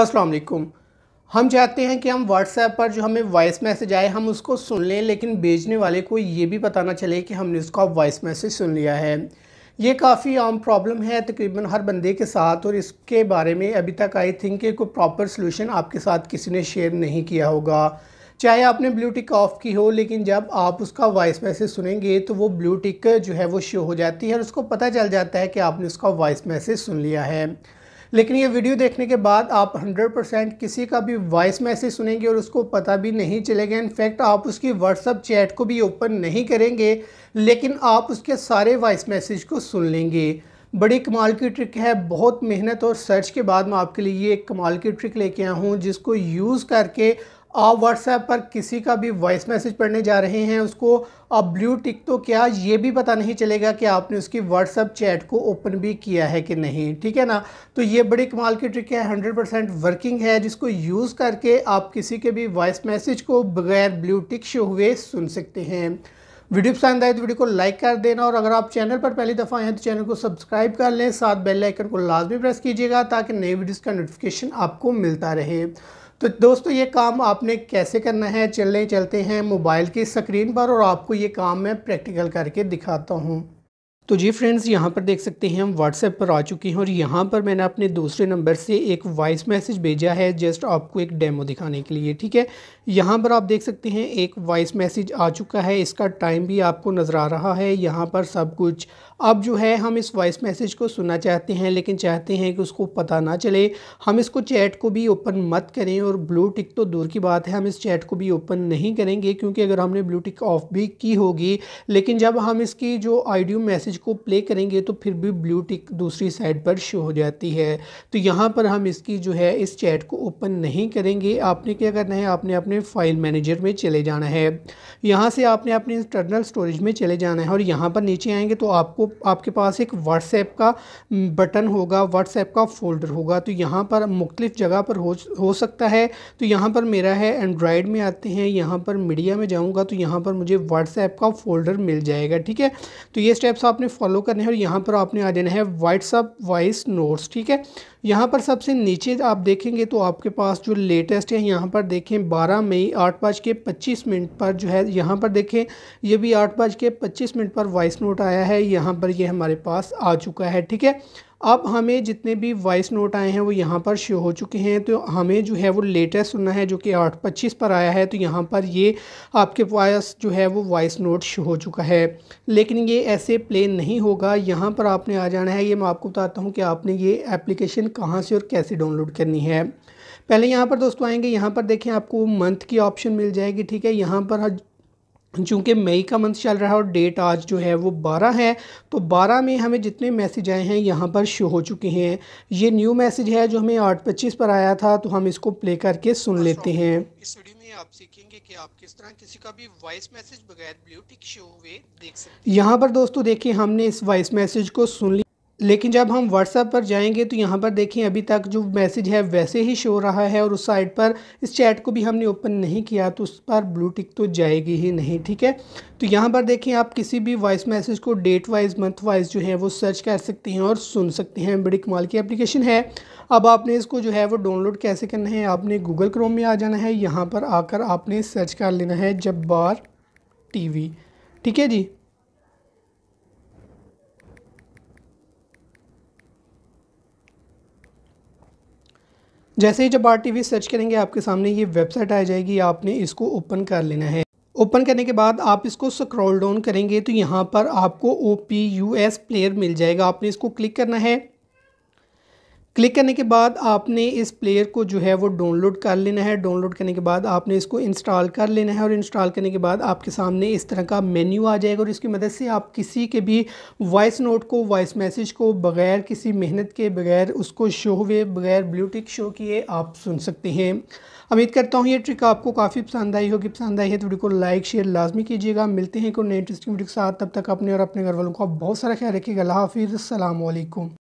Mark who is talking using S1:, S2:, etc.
S1: अस्सलाम वालेकुम हम चाहते हैं कि हम व्हाट्सएप पर जो हमें वॉइस मैसेज आए हम उसको सुन लें लेकिन भेजने वाले को ये भी पता ना चले कि हमने उसका वॉइस मैसेज सुन लिया है ये काफ़ी आम प्रॉब्लम है तकरीबन हर बंदे के साथ और इसके बारे में अभी तक आई थिंक कि कोई प्रॉपर सोल्यूशन आपके साथ किसी ने शेयर नहीं किया होगा चाहे आपने ब्लू टिक ऑफ़ की हो लेकिन जब आप उसका वॉइस मैसेज सुनेंगे तो वो ब्लू टिक जो है वो शो हो जाती है और उसको पता चल जाता है कि आपने उसका वॉइस मैसेज सुन लिया है लेकिन ये वीडियो देखने के बाद आप 100% किसी का भी वॉइस मैसेज सुनेंगे और उसको पता भी नहीं चलेगा इनफैक्ट आप उसकी व्हाट्सअप चैट को भी ओपन नहीं करेंगे लेकिन आप उसके सारे वॉइस मैसेज को सुन लेंगे बड़ी कमाल की ट्रिक है बहुत मेहनत और सर्च के बाद मैं आपके लिए ये एक कमाल की ट्रिक लेके आया हूँ जिसको यूज़ करके आप व्हाट्सएप पर किसी का भी वॉइस मैसेज पढ़ने जा रहे हैं उसको अब ब्लू टिक तो क्या ये भी पता नहीं चलेगा कि आपने उसकी व्हाट्सएप चैट को ओपन भी किया है कि नहीं ठीक है ना तो ये बड़ी कमाल की ट्रिक है 100% वर्किंग है जिसको यूज़ करके आप किसी के भी वॉइस मैसेज को बगैर ब्लू टिक शो हुए सुन सकते हैं वीडियो पसंद आए तो वीडियो को लाइक कर देना और अगर आप चैनल पर पहली दफ़ा आए हैं तो चैनल को सब्सक्राइब कर लें साथ बेल आइकन को लाजमी प्रेस कीजिएगा ताकि नई वीडियोज़ का नोटिफिकेशन आपको मिलता रहे तो दोस्तों ये काम आपने कैसे करना है चलने चलते हैं मोबाइल की स्क्रीन पर और आपको ये काम मैं प्रैक्टिकल करके दिखाता हूँ तो जी फ्रेंड्स यहाँ पर देख सकते हैं हम व्हाट्सएप पर आ चुके हैं और यहाँ पर मैंने अपने दूसरे नंबर से एक वॉइस मैसेज भेजा है जस्ट आपको एक डेमो दिखाने के लिए ठीक है यहाँ पर आप देख सकते हैं एक वॉइस मैसेज आ चुका है इसका टाइम भी आपको नज़र आ रहा है यहाँ पर सब कुछ अब जो है हम इस वॉइस मैसेज को सुनना चाहते हैं लेकिन चाहते हैं कि उसको पता ना चले हम इसको चैट को भी ओपन मत करें और ब्लू टिक तो दूर की बात है हम इस चैट को भी ओपन नहीं करेंगे क्योंकि अगर हमने ब्लू टिक ऑफ भी की होगी लेकिन जब हम इसकी जो आइडियो मैसेज इमेज को प्ले करेंगे तो फिर भी ब्लू टिक दूसरी साइड पर शो हो जाती है तो यहाँ पर हम इसकी जो है इस चैट को ओपन नहीं करेंगे आपने क्या करना है आपने अपने फाइल मैनेजर में चले जाना है यहाँ से आपने अपने इंटरनल स्टोरेज में चले जाना है और यहाँ पर नीचे आएंगे तो आपको आपके पास एक व्हाट्सएप का बटन होगा व्हाट्सएप का फोल्डर होगा तो यहाँ पर मुख्तलिफ जगह पर हो हो सकता है तो यहाँ पर मेरा है एंड्रॉयड में आते हैं यहाँ पर मीडिया में जाऊँगा तो यहाँ पर मुझे व्हाट्सएप का फोल्डर मिल जाएगा ठीक है तो ये स्टेप्स आपने आपने फॉलो करने हैं और यहाँ पर आपने आ जाना है व्हाट्सअप वॉइस नोट्स ठीक है यहाँ पर सबसे नीचे आप देखेंगे तो आपके पास जो लेटेस्ट है यहाँ पर देखें 12 मई आठ बज के पच्चीस मिनट पर जो है यहाँ पर देखें ये भी आठ बज के पच्चीस मिनट पर वॉइस नोट आया है यहाँ पर ये यह हमारे पास आ चुका है ठीक है अब हमें जितने भी वॉइस नोट आए हैं वो यहाँ पर शो हो चुके हैं तो हमें जो है वो लेटेस्ट सुनना है जो कि आठ पच्चीस पर आया है तो यहाँ पर ये आपके वॉयस जो है वो वॉइस नोट शो हो चुका है लेकिन ये ऐसे प्ले नहीं होगा यहाँ पर आपने आ जाना है ये मैं आपको बताता हूँ कि आपने ये एप्लीकेशन कहाँ से और कैसे डाउनलोड करनी है पहले यहाँ पर दोस्तों आएंगे यहाँ पर देखें आपको मंथ की ऑप्शन मिल जाएगी ठीक है यहाँ पर चूँकि मई का मंथ चल रहा है और डेट आज जो है वो 12 है तो 12 में हमें जितने मैसेज आए हैं यहाँ पर शो हो चुके हैं ये न्यू मैसेज है जो हमें आठ पच्चीस पर आया था तो हम इसको प्ले करके सुन हाँ, लेते तो हैं इस वीडियो में आप सीखेंगे कि आप किस तरह किसी का भी वॉइस मैसेज बगैर ब्लूटिक शो हुए देख सकते यहाँ पर दोस्तों देखिए हमने इस वॉइस मैसेज को सुन लिया लेकिन जब हम व्हाट्सएप पर जाएंगे तो यहाँ पर देखें अभी तक जो मैसेज है वैसे ही शो रहा है और उस साइड पर इस चैट को भी हमने ओपन नहीं किया तो उस पर ब्लू टिक तो जाएगी ही नहीं ठीक है तो यहाँ पर देखें आप किसी भी वॉइस मैसेज को डेट वाइज मंथ वाइज जो है वो सर्च कर सकते हैं और सुन सकते हैं बड़ी कमाल की एप्लीकेशन है अब आपने इसको जो है वो डाउनलोड कैसे करना है आपने गूगल क्रोम में आ जाना है यहाँ पर आकर आपने सर्च कर लेना है जब बार टी ठीक है जी जैसे ही जब आर टी सर्च करेंगे आपके सामने ये वेबसाइट आ जाएगी आपने इसको ओपन कर लेना है ओपन करने के बाद आप इसको स्क्रॉल डाउन करेंगे तो यहाँ पर आपको O P U S player मिल जाएगा आपने इसको क्लिक करना है क्लिक करने के बाद आपने इस प्लेयर को जो है वो डाउनलोड कर लेना है डाउनलोड करने के बाद आपने इसको इंस्टॉल कर लेना है और इंस्टॉल करने के बाद आपके सामने इस तरह का मेन्यू आ जाएगा और इसकी मदद से आप किसी के भी वॉइस नोट को वॉइस मैसेज को बगैर किसी मेहनत के बगैर उसको शो हुए बगैर ब्लूटिक शो किए आप सुन सकते हैं उम्मीद करता हूँ ये ट्रिक आपको काफ़ी पसंद आई होगी पसंद आई है तो वीडियो को लाइक शेयर लाजमी कीजिएगा मिलते हैं कोई नई इंटरेस्टिंग वीडियो के साथ तब तक अपने और अपने घर वालों का बहुत सारा ख्याल रखिएगा हाफिज़ अल्लाम